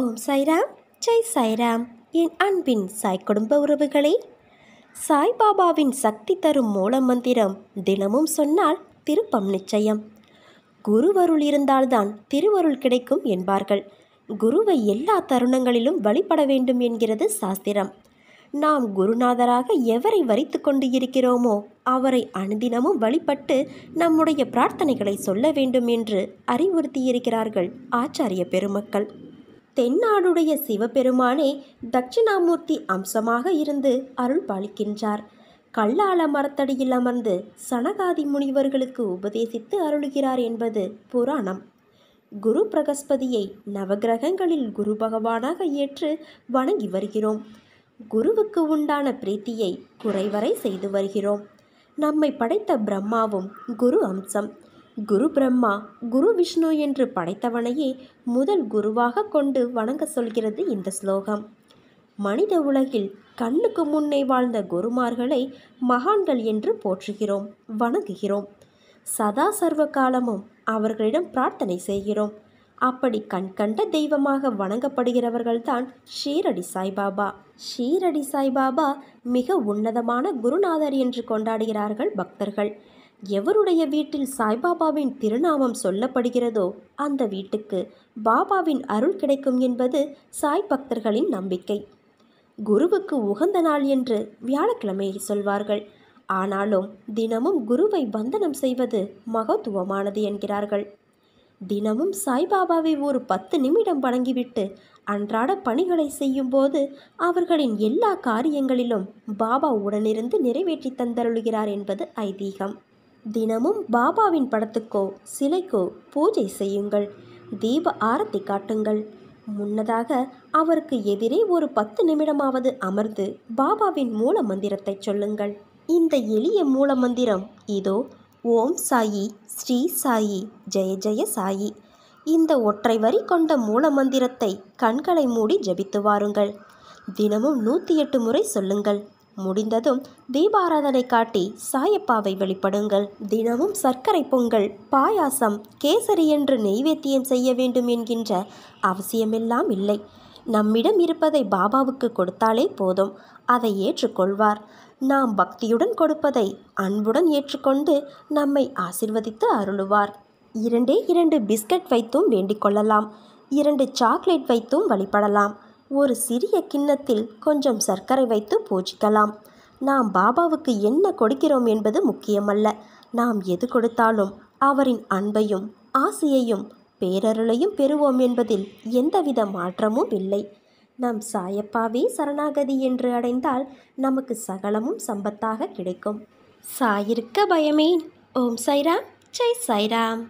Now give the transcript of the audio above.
ஓம் சாய்ராம் ஜெய் சாய்ராம் என் அன்பின் சாய் குடும்ப உறவுகளே சாய்பாபாவின் சக்தி தரும் மூல மந்திரம் தினமும் சொன்னால் திருப்பம் நிச்சயம் குருவருள் இருந்தால்தான் திருவருள் கிடைக்கும் என்பார்கள் குருவை எல்லா தருணங்களிலும் வழிபட வேண்டும் என்கிறது சாஸ்திரம் நாம் குருநாதராக எவரை வரித்து கொண்டு இருக்கிறோமோ அவரை அனுதினமும் வழிபட்டு நம்முடைய பிரார்த்தனைகளை சொல்ல வேண்டும் என்று அறிவுறுத்தியிருக்கிறார்கள் ஆச்சாரிய பெருமக்கள் தென்னாடுடைய சிவபெருமானே தட்சிணாமூர்த்தி அம்சமாக இருந்து அருள் பாலிக்கின்றார் கல்லால மரத்தடியில் அமர்ந்து சனகாதி முனிவர்களுக்கு உபதேசித்து அருளுகிறார் என்பது புராணம் குரு பிரகஸ்பதியை நவகிரகங்களில் குரு பகவானாக ஏற்று வணங்கி வருகிறோம் குருவுக்கு உண்டான பிரீத்தியை குறைவரை செய்து வருகிறோம் நம்மை படைத்த பிரம்மாவும் குரு அம்சம் குரு பிரம்மா குரு விஷ்ணு என்று படைத்தவனையே முதல் குருவாக கொண்டு வணங்க சொல்கிறது இந்த ஸ்லோகம் மனித உலகில் கண்ணுக்கு முன்னே வாழ்ந்த குருமார்களை மகான்கள் என்று போற்றுகிறோம் வணங்குகிறோம் சதா சர்வ காலமும் அவர்களிடம் பிரார்த்தனை செய்கிறோம் அப்படி கண்கண்ட தெய்வமாக வணங்கப்படுகிறவர்கள்தான் ஷீரடி சாய்பாபா ஷீரடி சாய்பாபா மிக உன்னதமான குருநாதர் என்று கொண்டாடுகிறார்கள் பக்தர்கள் எவருடைய வீட்டில் சாய்பாபாவின் திருநாமம் சொல்லப்படுகிறதோ அந்த வீட்டுக்கு பாபாவின் அருள் கிடைக்கும் என்பது சாய் பக்தர்களின் நம்பிக்கை குருவுக்கு உகந்த நாள் என்று வியாழக்கிழமையை சொல்வார்கள் ஆனாலும் தினமும் குருவை வந்தனம் செய்வது மகத்துவமானது என்கிறார்கள் தினமும் சாய்பாபாவை ஒரு பத்து நிமிடம் வணங்கிவிட்டு அன்றாட பணிகளை செய்யும்போது அவர்களின் எல்லா காரியங்களிலும் பாபா உடனிருந்து நிறைவேற்றி தந்தருளுகிறார் என்பது ஐதீகம் தினமும் பாபாவின் படத்துக்கோ சிலைக்கோ பூஜை செய்யுங்கள் தீப ஆரத்தி காட்டுங்கள் முன்னதாக அவருக்கு எதிரே ஒரு பத்து நிமிடமாவது அமர்ந்து பாபாவின் மூல மந்திரத்தை சொல்லுங்கள் இந்த எளிய மூல மந்திரம் இதோ ஓம் சாயி ஸ்ரீ சாயி ஜெய ஜெய சாயி இந்த ஒற்றை வரி கொண்ட மூல மந்திரத்தை கண்களை மூடி ஜபித்து வாருங்கள் தினமும் நூற்றி எட்டு முறை சொல்லுங்கள் முடிந்ததும் தீபாராதனை காட்டி சாயப்பாவை வெளிப்படுங்கள் தினமும் சர்க்கரை பொங்கல் பாயாசம் கேசரி என்று நெய்வேத்தியம் செய்ய வேண்டும் என்கின்ற அவசியமெல்லாம் இல்லை நம்மிடம் இருப்பதை பாபாவுக்கு கொடுத்தாலே போதும் அதை ஏற்றுக்கொள்வார் நாம் பக்தியுடன் கொடுப்பதை அன்புடன் ஏற்றுக்கொண்டு நம்மை ஆசிர்வதித்து அருளுவார் இரண்டே இரண்டு பிஸ்கட் வைத்தும் வேண்டிக் கொள்ளலாம் இரண்டு சாக்லேட் வைத்தும் வழிபடலாம் ஒரு சிறிய கிண்ணத்தில் கொஞ்சம் சர்க்கரை வைத்து பூஜிக்கலாம் நாம் பாபாவுக்கு என்ன கொடுக்கிறோம் என்பது முக்கியமல்ல நாம் எது கொடுத்தாலும் அவரின் அன்பையும் ஆசையையும் பேரருளையும் பெறுவோம் என்பதில் எந்தவித மாற்றமும் இல்லை நம் சாயப்பாவே சரணாகதி என்று அடைந்தால் நமக்கு சகலமும் சம்பத்தாக கிடைக்கும் சாயிருக்க பயமேன் ஓம் சைராம் ஜெய் சைராம்